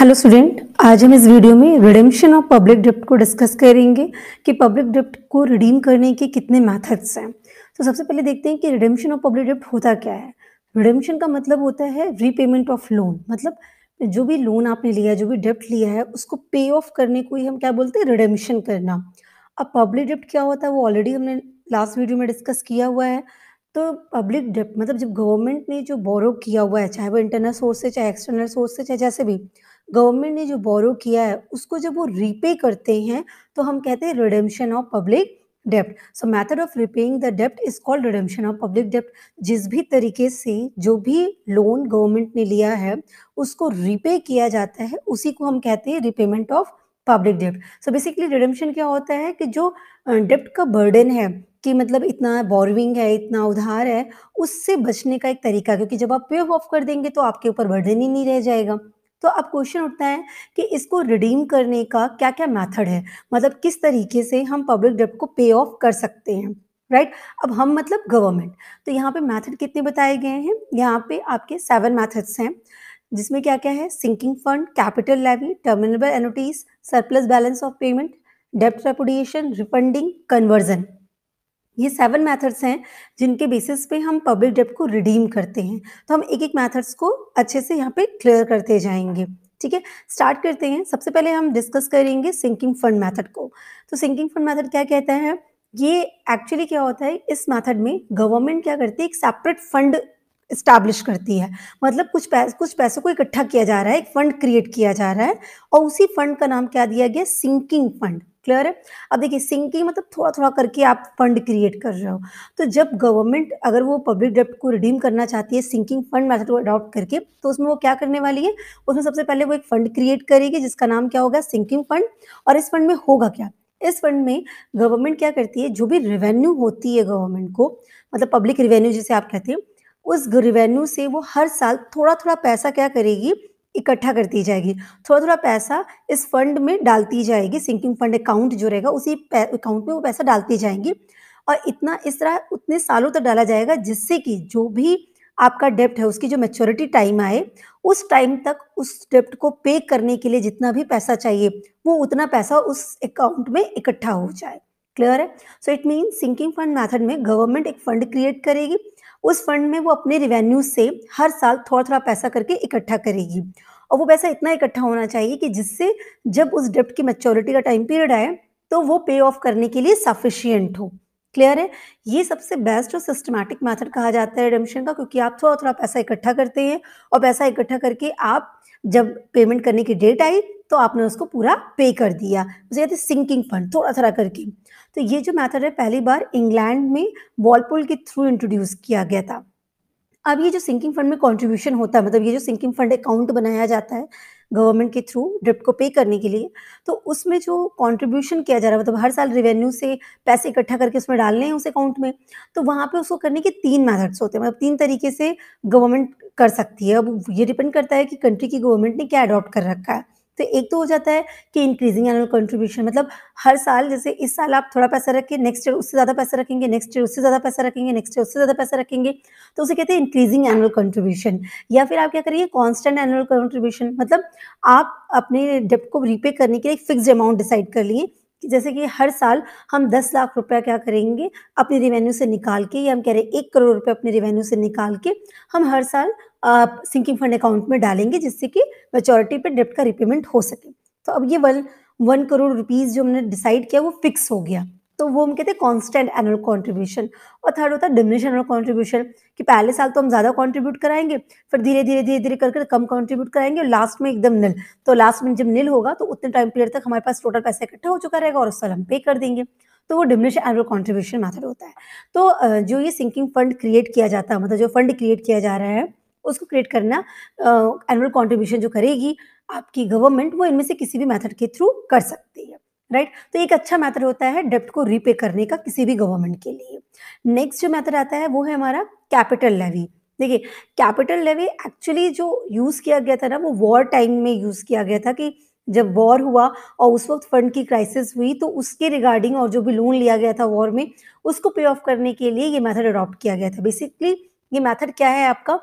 Hello student आज हम इस वीडियो में रिडेम्पशन ऑफ पब्लिक डिप्ट को डिस्कस करेंगे कि पब्लिक डिप्ट को रिडीम करने के कितने मेथड्स हैं तो सबसे पहले देखते हैं कि रिडेम्पशन ऑफ पब्लिक डिप्ट होता क्या है रिडेम्पशन का मतलब होता है रीपेमेंट ऑफ लोन मतलब जो भी लोन आपने लिया जो भी डिप्ट लिया है उसको पे ऑफ करने को ही हम क्या बोलते हैं रिडेम्पशन करना अब पब्लिक डिप्ट क्या होता है वो ऑलरेडी हमने लास्ट वीडियो में डिस्कस किया हुआ है तो पब्लिक डिप्ट मतलब जब गवर्नमेंट ने जो बोरो किया हुआ है चाहे वो इंटरनल सोर्स से चाहे एक्सटर्नल सोर्स से चाहे जैसे भी गवर्नमेंट ने जो बोरो किया है उसको जब वो रीपे करते हैं तो हम कहते हैं रिडेम्शन ऑफ पब्लिक डेप्ट सो method of repaying the dept is called redemption of public डेप्ट जिस भी तरीके से जो भी लोन गवर्नमेंट ने लिया है उसको रिपे किया जाता है उसी को हम कहते हैं रिपेमेंट ऑफ पब्लिक डेप्ट सो बेसिकली रिडेम्शन क्या होता है कि जो डेप्ट का बर्डन है कि मतलब इतना बोरविंग है इतना उधार है उससे बचने का एक तरीका क्योंकि जब आप पे ऑफ कर देंगे तो आपके ऊपर बर्डन ही नहीं रह जाएगा तो अब क्वेश्चन उठता है कि इसको रिडीम करने का क्या क्या मेथड है मतलब किस तरीके से हम पब्लिक डेप्ट को पे ऑफ कर सकते हैं राइट right? अब हम मतलब गवर्नमेंट तो यहाँ पे मेथड कितने बताए गए हैं यहाँ पे आपके सेवन मेथड्स हैं जिसमें क्या क्या है sinking fund capital levy terminable annuities surplus balance of payment डेप्ट रेपोडिएशन रिफंडिंग कन्वर्जन ये सेवन मेथड्स हैं जिनके बेसिस पे हम पब्लिक डेप्ट को रिडीम करते हैं तो हम एक एक मेथड्स को अच्छे से यहाँ पे क्लियर करते जाएंगे ठीक है स्टार्ट करते हैं सबसे पहले हम डिस्कस करेंगे सिंकिंग फंड मेथड को तो सिंकिंग फंड मेथड क्या कहता है ये एक्चुअली क्या होता है इस मेथड में गवर्नमेंट क्या करती है एक सेपरेट फंड इस्टेब्लिश करती है मतलब कुछ पैस, कुछ पैसों को इकट्ठा किया जा रहा है एक फंड क्रिएट किया जा रहा है और उसी फंड का नाम क्या दिया गया सिंकिंग फंड क्लियर है अब देखिए सिंकिंग मतलब थोड़ा थोड़ा करके आप फंड क्रिएट कर रहे हो तो जब गवर्नमेंट अगर वो पब्लिक डेप्ट को रिडीम करना चाहती है सिंकिंग फंड मैथड को अडॉप्ट करके तो उसमें वो क्या करने वाली है उसमें सबसे पहले वो एक फंड क्रिएट करेगी जिसका नाम क्या होगा सिंकिंग फंड और इस फंड में होगा क्या इस फंड में गवर्नमेंट क्या करती है जो भी रेवेन्यू होती है गवर्नमेंट को मतलब पब्लिक रेवेन्यू जिसे आप कहते हैं उस रिवेन्यू से वो हर साल थोड़ा थोड़ा पैसा क्या करेगी इकट्ठा करती जाएगी थोड़ा थोड़ा पैसा इस फंड में डालती जाएगी सिंकिंग फंड अकाउंट जो रहेगा उसी अकाउंट में वो पैसा डालती जाएंगी और इतना इस तरह उतने सालों तक डाला जाएगा जिससे कि जो भी आपका डेप्ट है उसकी जो मेच्योरिटी टाइम आए उस टाइम तक उस डेप्ट को पे करने के लिए जितना भी पैसा चाहिए वो उतना पैसा उस अकाउंट में इकट्ठा हो जाए क्लियर है so it mean sinking fund method में गवर्नमेंट एक फंड क्रिएट करेगी उस फंड में वो अपने रिवेन्यू से हर साल थोड़ा थोड़ा पैसा करके इकट्ठा करेगी और वो पैसा इतना इकट्ठा होना चाहिए कि जिससे जब उस डेप्ट की मेच्योरिटी का टाइम पीरियड आए तो वो पे ऑफ करने के लिए सफिशियंट हो क्लियर है ये सबसे बेस्ट और सिस्टमैटिक मेथड कहा जाता है रिडेम्पशन का क्योंकि आप थोड़ा थोड़ा पैसा इकट्ठा करते हैं और पैसा इकट्ठा करके आप जब पेमेंट करने की डेट आई तो आपने उसको पूरा पे कर दिया सिंकिंग फंड थोड़ा थोड़ा करके तो ये जो मेथड है पहली बार इंग्लैंड में वॉलपुल के थ्रू इंट्रोड्यूस किया गया था अब ये जो सिंकिंग फंड में कॉन्ट्रीब्यूशन होता है मतलब ये जो सिंकिंग फंड अकाउंट बनाया जाता है गवर्नमेंट के थ्रू ड्रिप को पे करने के लिए तो उसमें जो कंट्रीब्यूशन किया जा रहा है मतलब हर साल रिवेन्यू से पैसे इकट्ठा करके उसमें डालने हैं उस अकाउंट में तो वहाँ पे उसको करने के तीन मेथड्स होते हैं मतलब तीन तरीके से गवर्नमेंट कर सकती है अब ये डिपेंड करता है कि कंट्री की गवर्नमेंट ने क्या अडॉप्ट कर रखा है तो एक तो हो जाता है कि इंक्रीजिंग एनुअल कंट्रीब्यूशन मतलब हर साल जैसे इस साल आप थोड़ा पैसा रखें नेक्स्ट ईयर उससे ज़्यादा पैसा रखेंगे नेक्स्ट ईयर उससे ज़्यादा पैसा रखेंगे नेक्स्ट ईयर उससे ज़्यादा पैसा रखेंगे तो उसे कहते हैं इंक्रीजिंग एनुअल कंट्रीब्यूशन या फिर आप क्या करिए कॉन्स्टेंट एनुअल कंट्रीब्यूशन मतलब आप अपने डेप्ट को रीपे करने के लिए एक फिक्स अमाउंट डिसाइड कर लिए जैसे कि हर साल हम दस लाख रुपया क्या करेंगे अपने रेवेन्यू से निकाल के या हम कह रहे हैं एक करोड़ रुपया अपने रेवेन्यू से निकाल के हम हर साल आप सिंकिंग फंड अकाउंट में डालेंगे जिससे कि मेचोरिटी पे डेप्ट का रिपेमेंट हो सके तो अब ये वन वन करोड़ रुपीज़ जो हमने डिसाइड किया वो फिक्स हो गया तो वो हम कहते हैं कॉन्स्टेंट एनुअल कॉन्ट्रीब्यूशन और थर्ड होता है डिमिनिश एनुअल कॉन्ट्रीब्यूशन कि पहले साल तो हम ज़्यादा कॉन्ट्रीब्यूट कराएंगे फिर धीरे धीरे धीरे धीरे करके कम कॉन्ट्रीब्यूट कराएंगे और लास्ट में एकदम नील तो लास्ट में जब नील होगा तो उतने टाइम पीरियड तक हमारे पास टोटल पैसा इकट्ठा हो चुका रहेगा और उस साल हम पे कर देंगे तो वो डिमिनिश एनुअल कॉन्ट्रीब्यूशन मैथड होता है तो जो ये सिंकिंग फंड क्रिएट किया जाता है मतलब जो फंड क्रिएट किया जा रहा है उसको क्रिएट करना एनुअल uh, कॉन्ट्रीब्यूशन जो करेगी आपकी गवर्नमेंट वो इनमें से किसी भी मेथड के थ्रू कर सकती है राइट right? तो एक अच्छा मेथड होता है डेप्ट को रीपे करने का किसी भी गवर्नमेंट के लिए नेक्स्ट जो मेथड आता है वो है हमारा कैपिटल लेवी देखिए कैपिटल लेवी एक्चुअली जो यूज़ किया गया था ना वो वॉर टाइम में यूज़ किया गया था कि जब वॉर हुआ और उस वक्त फंड की क्राइसिस हुई तो उसके रिगार्डिंग और जो भी लोन लिया गया था वॉर में उसको पे ऑफ करने के लिए ये मेथड अडॉप्ट किया गया था बेसिकली ये मेथड क्या है आपका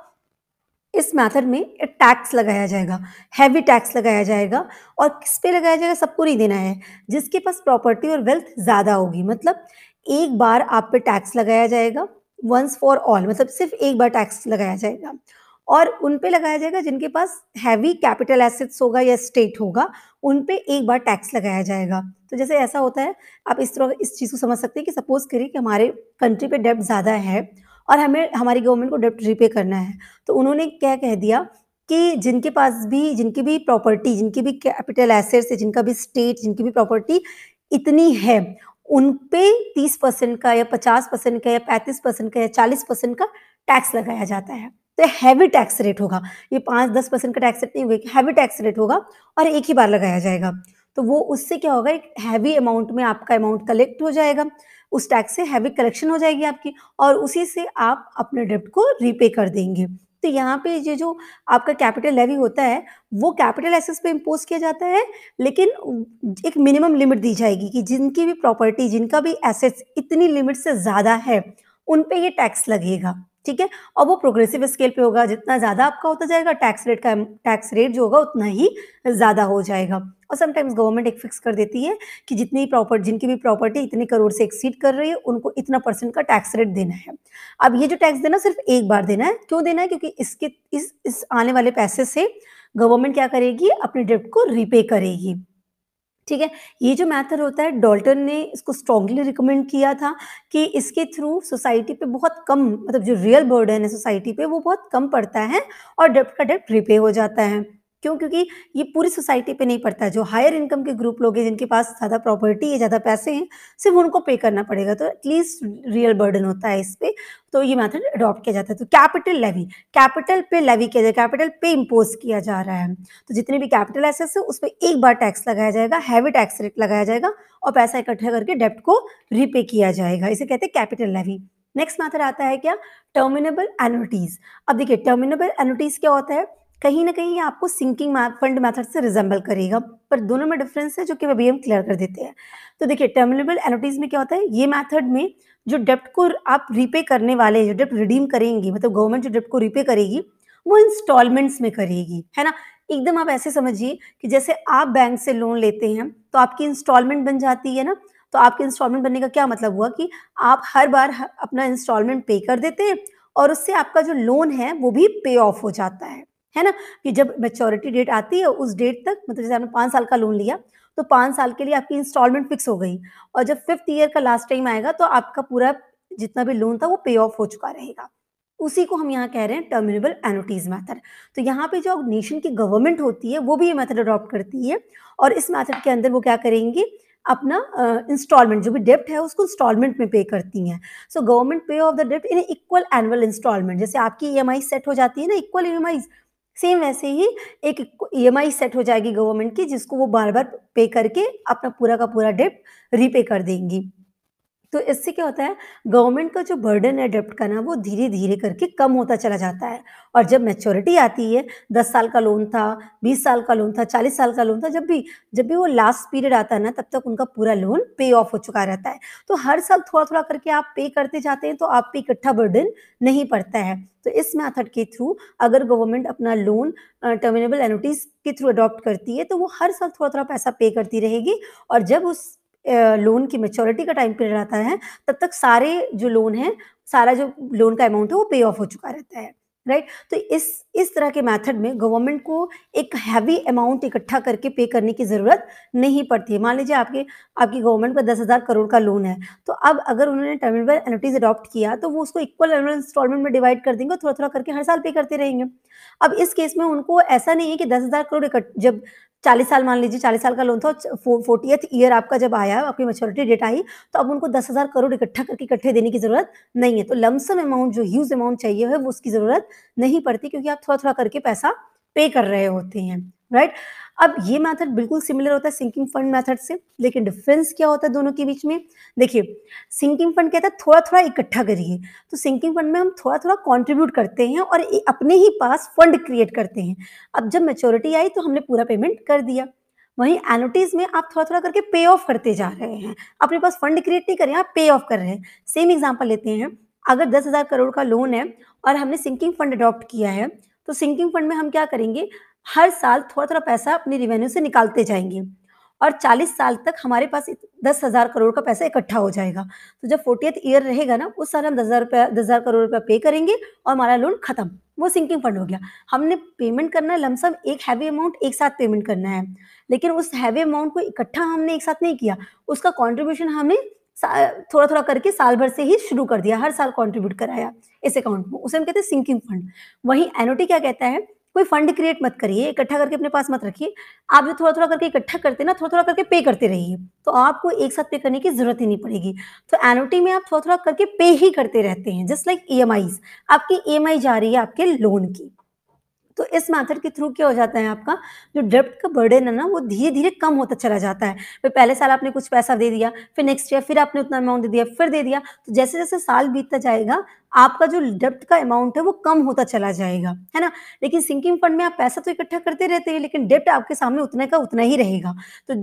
इस मेथड में टैक्स लगाया जाएगा हैवी टैक्स लगाया जाएगा और किस पे लगाया जाएगा सबको नहीं देना है जिसके पास प्रॉपर्टी और वेल्थ ज़्यादा होगी मतलब एक बार आप पे टैक्स लगाया जाएगा वंस फॉर ऑल मतलब सिर्फ एक बार टैक्स लगाया जाएगा और उन पे लगाया जाएगा जिनके पास हैवी कैपिटल एसेट्स होगा या स्टेट होगा उन पे एक बार टैक्स लगाया जाएगा तो जैसे ऐसा होता है आप इस तरह इस चीज़ को समझ सकते हैं कि सपोज करिए कि हमारे कंट्री पे डेब्ट ज़्यादा है और हमें हमारी गवर्नमेंट को डेप्ट रीपे करना है तो उन्होंने क्या कह दिया कि जिनके पास भी जिनकी भी प्रॉपर्टी जिनकी भी कैपिटल एसेट्स है जिनका भी स्टेट जिनकी भी प्रॉपर्टी इतनी है उन पे तीस परसेंट का या पचास परसेंट का या पैंतीस परसेंट का या चालीस परसेंट का टैक्स लगाया जाता है तो हैवी टैक्स रेट होगा ये पाँच दस परसेंट का टैक्स रेट नहीं होगा हैवी टैक्स रेट होगा और एक ही बार लगाया जाएगा तो वो उससे क्या होगा एक हैवी अमाउंट में आपका अमाउंट कलेक्ट हो जाएगा उस टैक्स से हैवी कलेक्शन हो जाएगी आपकी और उसी से आप अपने डेप्ट को रीपे कर देंगे तो यहाँ पे ये जो आपका कैपिटल लेवी होता है वो कैपिटल एसेस पे इम्पोज किया जाता है लेकिन एक मिनिमम लिमिट दी जाएगी कि जिनकी भी प्रॉपर्टी जिनका भी एसेट्स इतनी लिमिट से ज़्यादा है उन पे ये टैक्स लगेगा ठीक है और वो प्रोग्रेसिव स्केल पे होगा जितना ज़्यादा आपका होता जाएगा टैक्स रेट का टैक्स रेट जो होगा उतना ही ज़्यादा हो जाएगा और समटाइम्स गवर्नमेंट एक फिक्स कर देती है कि जितनी प्रॉपर्टी जिनकी भी प्रॉपर्टी इतने करोड़ से एक्सीड कर रही है उनको इतना परसेंट का टैक्स रेट देना है अब ये जो टैक्स देना सिर्फ एक बार देना है क्यों देना है क्योंकि इसके इस इस आने वाले पैसे से गवर्नमेंट क्या करेगी अपने डेब्ट को रिपे करेगी ठीक है ये जो मैथड होता है डॉल्टन ने इसको स्ट्रांगली रिकमेंड किया था कि इसके थ्रू सोसाइटी पे बहुत कम मतलब जो रियल बर्डन है सोसाइटी पे वो बहुत कम पड़ता है और डेप्ट का डेप्ट रिपे हो जाता है क्यों क्योंकि ये पूरी सोसाइटी पे नहीं पड़ता जो हायर इनकम के ग्रुप लोग हैं जिनके पास ज़्यादा प्रॉपर्टी है ज़्यादा पैसे हैं सिर्फ उनको पे करना पड़ेगा तो एटलीस्ट रियल बर्डन होता है इस पे तो ये मैथड अडॉप्ट किया जाता है तो कैपिटल लेवी कैपिटल पे लेवी किया जाए कैपिटल पे इम्पोज किया जा रहा है तो जितने भी कैपिटल एसेस है उस पर एक बार टैक्स लगाया जाएगा हैवी टैक्स रेट लगाया जाएगा और पैसा इकट्ठा करके डेप्ट को रीपे किया जाएगा इसे कहते हैं कैपिटल लेवी नेक्स्ट मैथड आता है क्या टर्मिनेबल एनोटीज अब देखिए टर्मिनेबल एनोटीज क्या होता है कहीं ना कहीं आपको सिंकिंग फंड मेथड से रिजेंबल करेगा पर दोनों में डिफरेंस है जो कि अभी हम क्लियर कर देते हैं तो देखिए टर्मिनेबल एनोटीज में क्या होता है ये मेथड में जो डेप्ट को आप रीपे करने वाले जो डेप्ट रिडीम करेंगे मतलब गवर्नमेंट जो डेप्ट को रीपे करेगी वो इंस्टॉलमेंट्स में करेगी है ना एकदम आप ऐसे समझिए कि जैसे आप बैंक से लोन लेते हैं तो आपकी इंस्टॉलमेंट बन जाती है ना तो आपके इंस्टॉलमेंट बनने का क्या मतलब हुआ कि आप हर बार अपना इंस्टॉलमेंट पे कर देते हैं और उससे आपका जो लोन है वो भी पे ऑफ हो जाता है है ना कि जब मेच्योरिटी डेट आती है उस डेट तक मतलब जैसे आपने पाँच साल का लोन लिया तो पाँच साल के लिए आपकी इंस्टॉलमेंट फिक्स हो गई और जब फिफ्थ ईयर का लास्ट टाइम आएगा तो आपका पूरा जितना भी लोन था वो पे ऑफ हो चुका रहेगा उसी को हम यहाँ कह रहे हैं टर्मिनेबल एनोटीज मैथड तो यहाँ पे जो नेशन की गवर्नमेंट होती है वो भी ये मेथड अडॉप्ट करती है और इस मेथड के अंदर वो क्या करेंगी अपना इंस्टॉलमेंट uh, जो भी डेप्ट है उसको इंस्टॉलमेंट में पे करती हैं so government pay off the डेप्ट इन इक्वल एनुअल इंस्टॉलमेंट जैसे आपकी ई e सेट हो जाती है ना इक्वल ई e सेम वैसे ही एक ई e सेट हो जाएगी गवर्नमेंट की जिसको वो बार बार पे करके अपना पूरा का पूरा डेट रीपे कर देंगी तो इससे क्या होता है गवर्नमेंट का जो बर्डन है डेप्ट करना वो धीरे धीरे करके कम होता चला जाता है और जब मेच्योरिटी आती है दस साल का लोन था बीस साल का लोन था चालीस साल का लोन था जब भी जब भी वो लास्ट पीरियड आता है ना तब तक उनका पूरा लोन पे ऑफ हो चुका रहता है तो हर साल थोड़ा थोड़ा करके आप पे करते जाते हैं तो आप पे इकट्ठा बर्डन नहीं पड़ता है तो इस मेथड के थ्रू अगर गवर्नमेंट अपना लोन टर्मिनेबल एनोटीज के थ्रू अडॉप्ट करती है तो वो हर साल थोड़ा थोड़ा पैसा पे करती रहेगी और जब उस लोन की मेच्योरिटी का टाइम पीरियड रहता है तब तक सारे जो लोन है सारा जो लोन का अमाउंट है वो पे ऑफ हो चुका रहता है राइट right? तो इस इस तरह के मेथड में गवर्नमेंट को एक हैवी अमाउंट इकट्ठा करके पे करने की ज़रूरत नहीं पड़ती है मान लीजिए आपके आपकी गवर्नमेंट का दस हज़ार करोड़ का लोन है तो अब अगर उन्होंने टर्मिनल एनोटीज अडॉप्ट किया तो वो उसको इक्वल एनुअल इंस्टॉलमेंट में डिवाइड कर देंगे थोड़ा थोड़ा करके हर साल पे करते रहेंगे अब इस केस में उनको ऐसा नहीं है कि दस हज़ार करोड़ जब चालीस साल मान लीजिए चालीस साल का लोन था एथ ईयर आपका जब आया आपकी मेच्योरिटी डेट आई तो अब उनको दस हज़ार करोड़ इकट्ठा करके इकट्ठे देने की ज़रूरत नहीं है तो लमसम अमाउंट जो ह्यूज अमाउंट चाहिए है वो उसकी ज़रूरत नहीं पड़ती क्योंकि आप थोड़ा थोड़ा करके पैसा पे कर रहे होते हैं राइट right? अब ये मेथड बिल्कुल सिमिलर होता है सिंकिंग फंड मेथड से लेकिन डिफरेंस क्या होता है दोनों के बीच में देखिए सिंकिंग फंड कहता है थोड़ा थोड़ा इकट्ठा करिए तो सिंकिंग फंड में हम थोड़ा थोड़ा कॉन्ट्रीब्यूट करते हैं और अपने ही पास फंड क्रिएट करते हैं अब जब मेच्योरिटी आई तो हमने पूरा पेमेंट कर दिया वहीं एनोटीज में आप थोड़ा थोड़ा करके पे ऑफ करते जा रहे हैं अपने पास फंड क्रिएट नहीं कर रहे हैं आप पे ऑफ कर रहे हैं सेम एग्जाम्पल लेते हैं अगर दस हज़ार करोड़ का लोन है और हमने सिंकिंग फंड अडॉप्ट किया है तो सिंकिंग फंड में हम क्या करेंगे हर साल थोड़ा थोड़ा पैसा अपनी रिवेन्यू से निकालते जाएंगे और 40 साल तक हमारे पास दस हज़ार करोड़ का पैसा इकट्ठा हो जाएगा तो जब फोर्टी ईयर रहेगा ना उस साल हम दस हज़ार रुपया दस हज़ार करोड़ रुपया पे करेंगे और हमारा लोन खत्म वो सिंकिंग फंड हो गया हमने पेमेंट करना है लमसम एक हैवी अमाउंट एक साथ पेमेंट करना है लेकिन उस हैवी अमाउंट को इकट्ठा हमने एक साथ नहीं किया उसका कॉन्ट्रीब्यूशन हमने थोड़ा थोड़ा करके साल भर से ही शुरू कर दिया हर साल कॉन्ट्रीब्यूट कराया इस अकाउंट में उसे हम कहते हैं सिंकिंग फंड वहीं एनओटी क्या कहता है कोई फंड क्रिएट मत करिए इकट्ठा करके अपने पास मत रखिए आप जो थोड़ा थोड़ा करके इकट्ठा करते ना थोड़ा थोड़ा करके पे करते रहिए तो आपको एक साथ पे करने की जरूरत ही नहीं पड़ेगी तो एनोटी में आप थोड़ा थोड़ा करके पे ही करते रहते हैं जस्ट लाइक ई आपकी ई e जा रही है आपके लोन की तो इस मेथड के थ्रू क्या हो जाता है आपका जो डेप्ट का बर्डन है ना वो धीरे धीरे कम होता चला जाता है फिर पहले साल आपने कुछ पैसा दे दिया फिर नेक्स्ट ईयर फिर आपने उतना अमाउंट दे दिया फिर दे दिया तो जैसे जैसे साल बीतता जाएगा आपका जो डेप्ट का अमाउंट है वो कम होता चला जाएगा है ना लेकिन सिंकिंग फंड में आप पैसा तो इकट्ठा करते रहते हैं लेकिन डेप्ट आपके सामने उतने का उतना ही रहेगा तो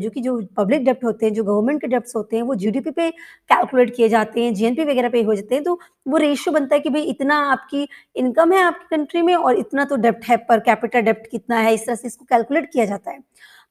जो कि जो पब्लिक डेप्ट होते हैं जो गवर्नमेंट के डेप्ट होते हैं वो जीडीपी पे कैलकुलेट किए जाते हैं जीएनपी वगैरह पे हो जाते हैं तो वो रेशियो बनता है कि भाई इतना आपकी इनकम है आपकी कंट्री में और इतना तो डेप्ट है पर कैपिटल डेप्ट कितना है इस तरह से इसको कैलकुलेट किया जाता है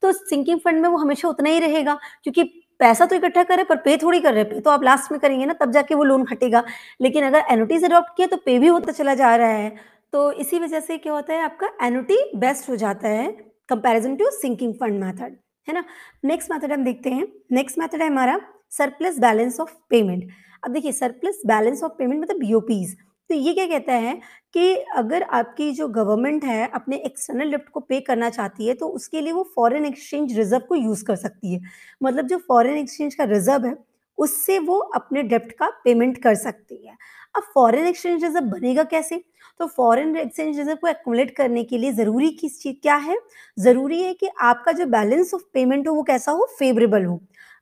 तो सिंकिंग फंड में वो हमेशा उतना ही रहेगा क्योंकि पैसा तो इकट्ठा करे पर पे थोड़ी कर रहे पे तो आप लास्ट में करेंगे ना तब जाके वो लोन घटेगा लेकिन अगर एनुटीज अडॉप्ट किया तो पे भी होता चला जा रहा है तो इसी वजह से क्या होता है आपका एनुटी बेस्ट हो जाता है comparison to sinking fund method है ना नेक्स्ट मैथड हम देखते हैं नेक्स्ट मैथड है हमारा सरप्लस बैलेंस ऑफ पेमेंट अब देखिए सरप्लस बैलेंस ऑफ पेमेंट मतलब बीओपीज़ तो ये क्या कहता है कि अगर आपकी जो गवर्नमेंट है अपने एक्सटर्नल डेप्ट को पे करना चाहती है तो उसके लिए वो फॉरेन एक्सचेंज रिजर्व को यूज़ कर सकती है मतलब जो फॉरेन एक्सचेंज का रिजर्व है उससे वो अपने डेप्ट का पेमेंट कर सकती है अब फॉरेन एक्सचेंज रिजर्व बनेगा कैसे तो फॉरेन एक्सचेंज रिजर्व को एक्मुलेट करने के लिए ज़रूरी किस चीज़ क्या है ज़रूरी है कि आपका जो बैलेंस ऑफ पेमेंट हो वो कैसा हो फेवरेबल हो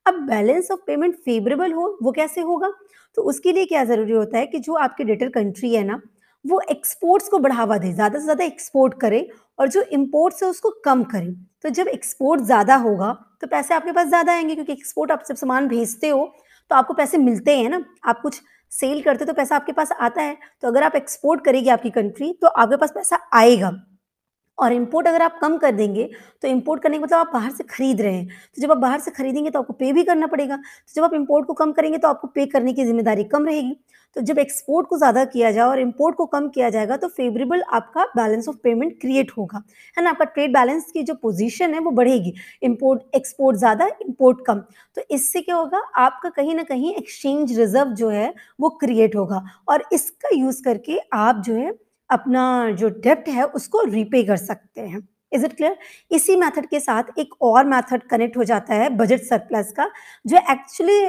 अब बैलेंस ऑफ पेमेंट फेवरेबल हो वो कैसे होगा तो उसके लिए क्या ज़रूरी होता है कि जो आपकी डेटर कंट्री है ना वो एक्सपोर्ट्स को बढ़ावा दे ज़्यादा से ज़्यादा एक्सपोर्ट करें और जो इम्पोर्ट्स है उसको कम करें तो जब एक्सपोर्ट ज़्यादा होगा तो पैसे आपके पास ज़्यादा आएंगे क्योंकि एक्सपोर्ट आप जब सामान भेजते हो तो आपको पैसे मिलते हैं ना आप कुछ सेल करते हो तो पैसा आपके पास आता है तो अगर आप एक्सपोर्ट करेगी आपकी कंट्री तो आपके पास पैसा आएगा और इम्पोर्ट अगर आप कम कर देंगे तो इम्पोर्ट करने का मतलब आप बाहर से खरीद रहे हैं तो जब आप बाहर से खरीदेंगे तो आपको पे भी करना पड़ेगा तो जब आप इम्पोर्ट को कम करेंगे तो आपको पे करने की जिम्मेदारी कम रहेगी तो जब एक्सपोर्ट को ज़्यादा किया जाए और इम्पोर्ट को कम किया जाएगा तो फेवरेबल आपका बैलेंस ऑफ पेमेंट क्रिएट होगा है ना आपका ट्रेड बैलेंस की जो पोजिशन है वो बढ़ेगी इम्पोर्ट एक्सपोर्ट ज़्यादा इम्पोर्ट कम तो इससे क्या होगा आपका कहीं ना कहीं एक्सचेंज रिजर्व जो है वो क्रिएट होगा और इसका यूज़ करके आप जो है अपना जो डेप्ट है उसको रीपे कर सकते हैं इज इट क्लियर इसी मेथड के साथ एक और मेथड कनेक्ट हो जाता है बजट सरप्लस का जो एक्चुअली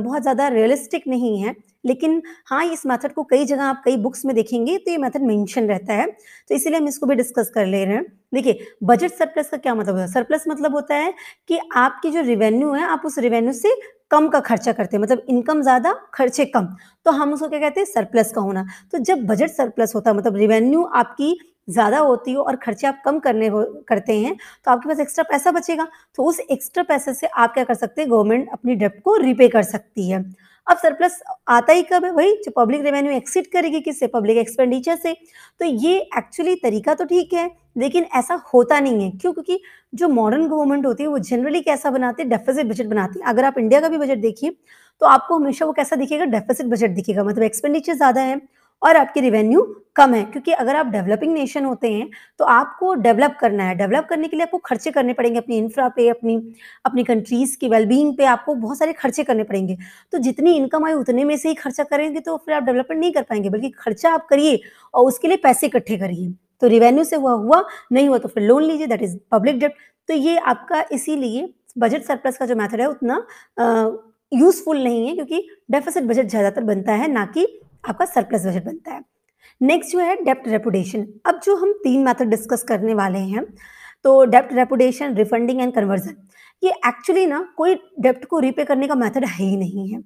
बहुत ज़्यादा रियलिस्टिक नहीं है लेकिन हाँ इस मेथड को कई जगह आप कई बुक्स में देखेंगे तो ये मेथड मेंशन रहता है तो इसीलिए हम इसको भी डिस्कस कर ले रहे हैं देखिए बजट सरप्लस का क्या मतलब होता है सरप्लस मतलब होता है कि आपकी जो रिवेन्यू है आप उस रिवेन्यू से कम का खर्चा करते हैं मतलब इनकम ज़्यादा खर्चे कम तो हम उसको क्या कहते हैं सरप्लस का होना तो जब बजट सरप्लस होता है मतलब रिवेन्यू आपकी ज़्यादा होती हो और खर्चे आप कम करने हो करते हैं तो आपके पास एक्स्ट्रा पैसा बचेगा तो उस एक्स्ट्रा पैसे से आप क्या कर सकते हैं गवर्नमेंट अपनी डेप्ट को रिपे कर सकती है अब सरप्लस आता ही कब है भाई जो पब्लिक रेवेन्यू एक्सिट करेगी किससे पब्लिक एक्सपेंडिचर से तो ये एक्चुअली तरीका तो ठीक है लेकिन ऐसा होता नहीं है क्यों क्योंकि जो मॉडर्न गवर्नमेंट होती है वो जनरली कैसा बनाती है डेफिसिट बजट बनाती है अगर आप इंडिया का भी बजट देखिए तो आपको हमेशा वो कैसा दिखेगा डेफिसिट बजट दिखेगा मतलब एक्सपेंडिचर ज़्यादा है और आपकी रिवेन्यू कम है क्योंकि अगर आप डेवलपिंग नेशन होते हैं तो आपको डेवलप करना है डेवलप करने के लिए आपको खर्चे करने पड़ेंगे अपनी इंफ्रा पे अपनी अपनी कंट्रीज की वेलबींग पे आपको बहुत सारे खर्चे करने पड़ेंगे तो जितनी इनकम आई उतने में से ही खर्चा करेंगे तो फिर आप डेवलपमेंट नहीं कर पाएंगे बल्कि खर्चा आप करिए और उसके लिए पैसे इकट्ठे करिए तो रिवेन्यू से हुआ हुआ नहीं हुआ तो फिर लोन लीजिए दैट इज पब्लिक डेप्ट तो ये आपका इसीलिए बजट सरप्लस का जो मेथड है उतना यूजफुल नहीं है क्योंकि डेफिसिट बजट ज़्यादातर बनता है ना कि आपका सरप्लस बजट बनता है नेक्स्ट जो है डेप्ट रेपुडेशन अब जो हम तीन मैथड डिस्कस करने वाले हैं तो डेप्ट रेपुडेशन रिफंडिंग एंड कन्वर्जन ये एक्चुअली ना कोई डेप्ट को रीपे करने का मैथड है ही नहीं है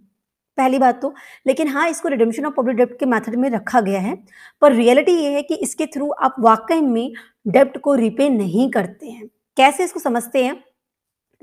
पहली बात तो लेकिन हाँ इसको रिडम्शन ऑफ पब्लिक डेप्ट के मैथड में रखा गया है पर रियलिटी ये है कि इसके थ्रू आप वाकई में डेप्ट को रिपे नहीं करते हैं कैसे इसको समझते हैं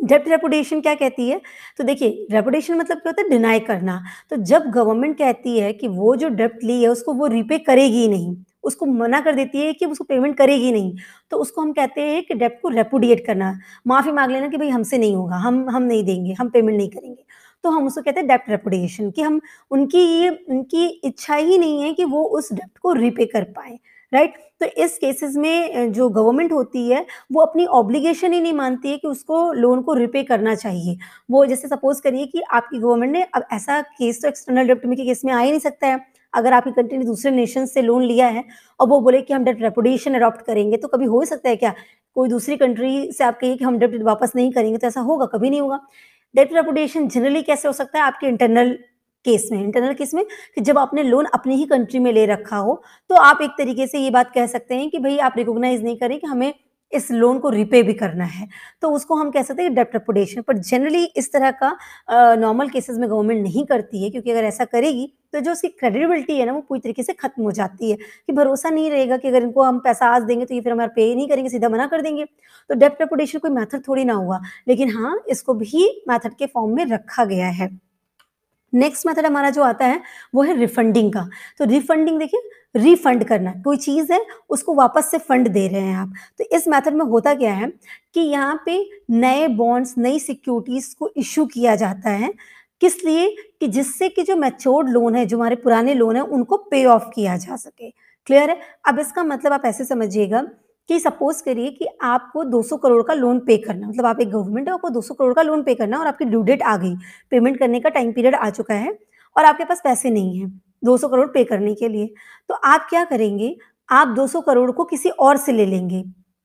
डेप्ट रेपुटेशन क्या कहती है तो देखिए रेपुडेशन मतलब क्या होता है डिनाई करना तो जब गवर्नमेंट कहती है कि वो जो डेप्ट ली है उसको वो रिपे करेगी नहीं उसको मना कर देती है कि उसको पेमेंट करेगी नहीं तो उसको हम कहते हैं कि डेप्ट को रेपुडिएट करना माफ़ी मांग लेना कि भाई हमसे नहीं होगा हम हम नहीं देंगे हम पेमेंट नहीं करेंगे तो हम उसको कहते हैं डेप्ट रेपुडिएशन कि हम उनकी ये उनकी इच्छा ही नहीं है कि वो उस डेप्ट को रिपे कर पाए राइट तो इस केसेस में जो गवर्नमेंट होती है वो अपनी ऑब्लिगेशन ही नहीं मानती है कि उसको लोन को रिपे करना चाहिए वो जैसे सपोज करिए कि आपकी गवर्नमेंट ने अब ऐसा केस तो एक्सटर्नल डेप्ट के केस में आ ही नहीं सकता है अगर आपकी कंट्री ने दूसरे नेशन से लोन लिया है और वो बोले कि हम डेट रेपोडेशन अडॉप्ट करेंगे तो कभी हो सकता है क्या कोई दूसरी कंट्री से आप कहिए कि हम डेप्ट वापस नहीं करेंगे तो ऐसा होगा कभी नहीं होगा डेट रेपोडेशन जनरली कैसे हो सकता है आपके इंटरनल केस में इंटरनल केस में कि जब आपने लोन अपनी ही कंट्री में ले रखा हो तो आप एक तरीके से ये बात कह सकते हैं कि भाई आप रिकोगनाइज नहीं करें कि हमें इस लोन को रिपे भी करना है तो उसको हम कह सकते हैं डेप्ट रेपुडेशन पर जनरली इस तरह का नॉर्मल केसेस में गवर्नमेंट नहीं करती है क्योंकि अगर ऐसा करेगी तो जो उसकी क्रेडिबिलिटी है ना वो पूरी तरीके से खत्म हो जाती है कि भरोसा नहीं रहेगा कि अगर इनको हम पैसा आज देंगे तो ये फिर हमारा पे नहीं करेंगे सीधा मना कर देंगे तो डेप्ट रेपुडेशन कोई मैथड थोड़ी ना हुआ लेकिन हाँ इसको भी मैथड के फॉर्म में रखा गया है नेक्स्ट मेथड हमारा जो आता है वो है रिफंडिंग का तो रिफंडिंग देखिए रिफंड करना कोई चीज़ है उसको वापस से फंड दे रहे हैं आप तो इस मेथड में होता क्या है कि यहाँ पे नए बॉन्ड्स नई सिक्योरिटीज़ को इशू किया जाता है किस लिए कि जिससे कि जो मैच्योर्ड लोन है जो हमारे पुराने लोन है उनको पे ऑफ किया जा सके क्लियर है अब इसका मतलब आप ऐसे समझिएगा कि सपोज करिए कि आपको 200 करोड़ का लोन पे करना मतलब आप एक गवर्नमेंट है आपको 200 करोड़ का लोन पे करना और आपकी ड्यू डेट आ गई पेमेंट करने का टाइम पीरियड आ चुका है और आपके पास पैसे नहीं है 200 करोड़ पे करने के लिए तो आप क्या करेंगे आप 200 करोड़ को किसी और से ले लेंगे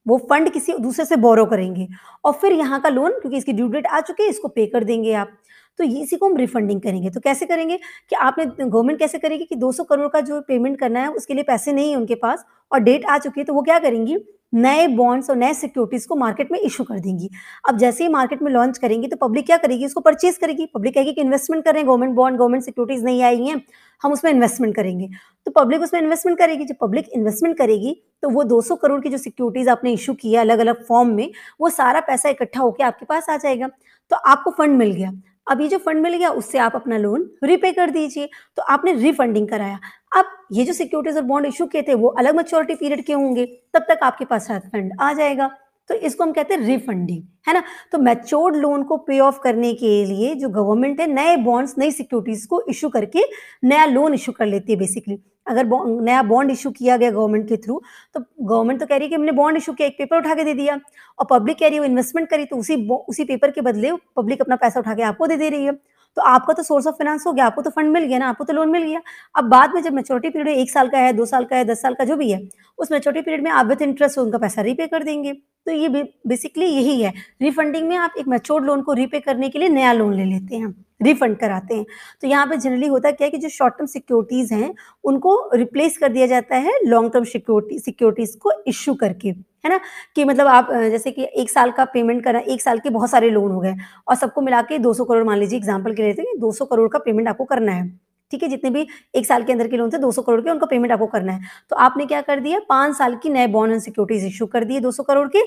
वो फंड किसी दूसरे से बोरो करेंगे और फिर यहाँ का लोन क्योंकि इसकी ड्यू डेट आ चुकी है इसको पे कर देंगे आप तो इसी को हम रिफंडिंग करेंगे तो कैसे करेंगे कि आपने गवर्नमेंट कैसे करेगी कि 200 करोड़ का जो पेमेंट करना है उसके लिए पैसे नहीं है उनके पास और डेट आ चुकी है तो वो क्या करेंगी नए बॉन्ड्स और नए सिक्योरिटीज को मार्केट में इशू कर देंगी अब जैसे ही मार्केट में लॉन्च करेंगी तो पब्लिक क्या करेगी उसको परचेज करेगी पब्लिक कहेगी कि इन्वेस्टमेंट करें गवर्नमेंट बॉन्ड गवर्नमेंट सिक्योरिटीज नहीं आई हैं हम उसमें इन्वेस्टमेंट करेंगे तो पब्लिक उसमें इन्वेस्टमेंट करेगी जब पब्लिक इन्वेस्टमेंट करेगी तो वो 200 करोड़ की जो सिक्योरिटीज आपने इशू किया अलग अलग फॉर्म में वो सारा पैसा इकट्ठा होकर आपके पास आ जाएगा तो आपको फंड मिल गया अब ये जो फंड मिल गया उससे आप अपना लोन रिपे कर दीजिए तो आपने रिफंडिंग कराया अब ये जो सिक्योरिटीज और बॉन्ड इशू किए थे वो अलग मच्योरिटी पीरियड के होंगे तब तक आपके पास फंड आ जाएगा तो इसको हम कहते हैं रिफंडिंग है ना तो मैच्योर्ड लोन को पे ऑफ करने के लिए जो गवर्नमेंट है नए बॉन्ड्स नई सिक्योरिटीज को इशू करके नया लोन इशू कर लेती है बेसिकली अगर नया बॉन्ड इशू किया गया गवर्नमेंट के थ्रू तो गवर्नमेंट तो कह रही है कि हमने बॉन्ड इशू किया एक पेपर उठा के दे दिया और पब्लिक कह रही है वो इन्वेस्टमेंट करी तो उसी उसी पेपर के बदले पब्लिक अपना पैसा उठा के आपको दे दे रही है तो आपका तो सोर्स ऑफ फाइनेंस हो गया आपको तो फंड मिल गया ना आपको तो लोन मिल गया अब बाद में जब मेच्योरिटी पीरियड एक साल का है दो साल का है दस साल का जो भी है उस मेच्योरिटी पीरियड में आप विथ इंटरेस्ट उनका पैसा रीपे कर देंगे तो ये बेसिकली यही है रिफंडिंग में आप एक मेच्योर लोन को रीपे करने के लिए नया लोन ले लेते हैं रिफंड कराते हैं तो यहाँ पे जनरली होता क्या है कि जो शॉर्ट टर्म सिक्योरिटीज़ हैं उनको रिप्लेस कर दिया जाता है लॉन्ग टर्म सिक्योरिटी सिक्योरिटीज़ को इश्यू करके है ना कि मतलब आप जैसे कि एक साल का पेमेंट करना एक साल के बहुत सारे लोन हो गए और सबको मिला के दो करोड़ मान लीजिए एग्जाम्पल के लिए दो करोड़ का पेमेंट आपको करना है ठीक है जितने भी एक साल के अंदर के लोन थे 200 करोड़ के उनका पेमेंट आपको करना है तो आपने क्या कर दिया पांच साल की नए बॉन्ड एंड सिक्योरिटीज इशू कर दिए 200 करोड़ के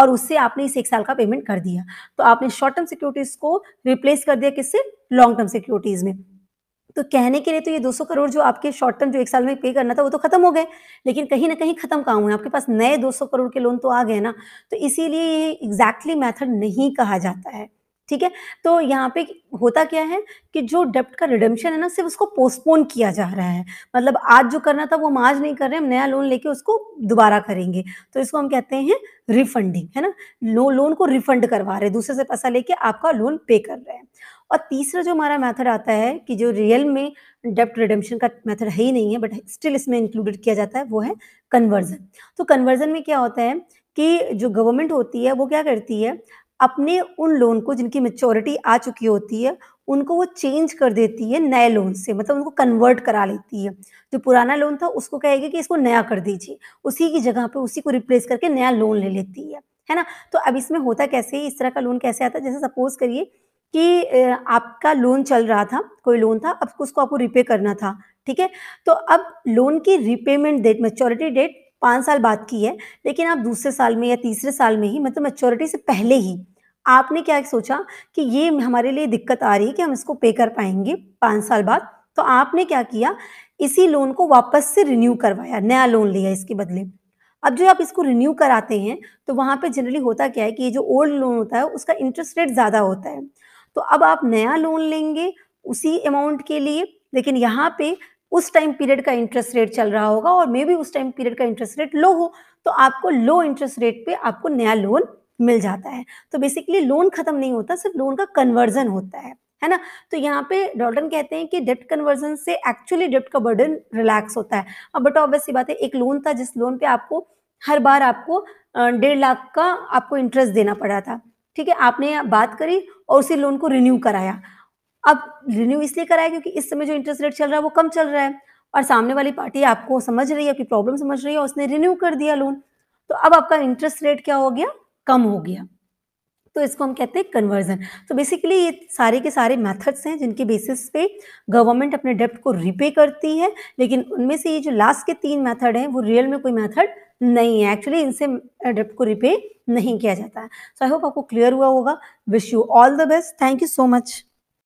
और उससे आपने इस एक साल का पेमेंट कर दिया तो आपने शॉर्ट टर्म सिक्योरिटीज को रिप्लेस कर दिया किससे लॉन्ग टर्म सिक्योरिटीज में तो कहने के लिए तो ये 200 करोड़ जो आपके शॉर्ट टर्म जो एक साल में पे करना था वो तो खत्म हो गए लेकिन कहीं ना कहीं खत्म कहा हुए आपके पास नए 200 करोड़ के लोन तो आ गए ना तो इसीलिए ये एग्जैक्टली मेथड नहीं कहा जाता है ठीक है तो यहाँ पे होता क्या है कि जो डेप्ट का रिडम्शन है ना सिर्फ उसको पोस्टपोन किया जा रहा है मतलब आज जो करना था वो हम आज नहीं कर रहे हम नया लोन लेके उसको दोबारा करेंगे तो इसको हम कहते हैं रिफंडिंग है ना लो, लोन को रिफंड करवा रहे दूसरे से पैसा लेके आपका लोन पे कर रहे हैं और तीसरा जो हमारा मेथड आता है कि जो रियल में डेप्ट रिडम्शन का मेथड है ही नहीं है बट स्टिल इसमें इंक्लूडेड किया जाता है वो है कन्वर्जन तो कन्वर्जन में क्या होता है कि जो गवर्नमेंट होती है वो क्या करती है अपने उन लोन को जिनकी मेच्योरिटी आ चुकी होती है उनको वो चेंज कर देती है नए लोन से मतलब उनको कन्वर्ट करा लेती है जो पुराना लोन था उसको कहेगी कि इसको नया कर दीजिए उसी की जगह पे उसी को रिप्लेस करके नया लोन ले लेती है है ना तो अब इसमें होता कैसे इस तरह का लोन कैसे आता है जैसे सपोज करिए कि आपका लोन चल रहा था कोई लोन था अब उसको आपको रिपे करना था ठीक है तो अब लोन की रिपेमेंट डेट मेच्योरिटी डेट पाँच साल बाद की है लेकिन आप दूसरे साल में या तीसरे साल में ही मतलब मेच्योरिटी से पहले ही आपने क्या सोचा कि ये हमारे लिए दिक्कत आ रही है कि हम इसको पे कर पाएंगे पाँच साल बाद तो आपने क्या किया इसी लोन को वापस से रिन्यू करवाया नया लोन लिया इसके बदले अब जो आप इसको रिन्यू कराते हैं तो वहाँ पे जनरली होता क्या है कि ये जो ओल्ड लोन होता है उसका इंटरेस्ट रेट ज़्यादा होता है तो अब आप नया लोन लेंगे उसी अमाउंट के लिए लेकिन यहाँ पे उस टाइम पीरियड का इंटरेस्ट रेट चल रहा होगा और मे भी उस टाइम पीरियड का इंटरेस्ट रेट लो हो तो आपको लो इंटरेस्ट रेट पे आपको नया लोन मिल जाता है तो बेसिकली लोन खत्म नहीं होता सिर्फ लोन का कन्वर्जन होता है है ना तो यहाँ पे डॉल्टन कहते हैं कि डेप्ट कन्वर्जन से एक्चुअली डेप्ट का बर्डन रिलैक्स होता है अब बट ऑब्वियस बात है एक लोन था जिस लोन पे आपको हर बार आपको डेढ़ लाख का आपको इंटरेस्ट देना पड़ा था ठीक है आपने बात करी और उसी लोन को रिन्यू कराया अब रिन्यू इसलिए कराया क्योंकि इस समय जो इंटरेस्ट रेट चल रहा है वो कम चल रहा है और सामने वाली पार्टी आपको समझ रही है आपकी प्रॉब्लम समझ रही है उसने रिन्यू कर दिया लोन तो अब आपका इंटरेस्ट रेट क्या हो गया कम हो गया तो इसको हम कहते हैं कन्वर्जन तो बेसिकली ये सारे के सारे मेथड्स हैं जिनके बेसिस पे गवर्नमेंट अपने डेप्ट को रिपे करती है लेकिन उनमें से ये जो लास्ट के तीन मेथड हैं वो रियल में कोई मेथड नहीं है एक्चुअली इनसे डेप्ट को रिपे नहीं किया जाता है सो आई होप आपको क्लियर हुआ होगा wish you all the best thank you so much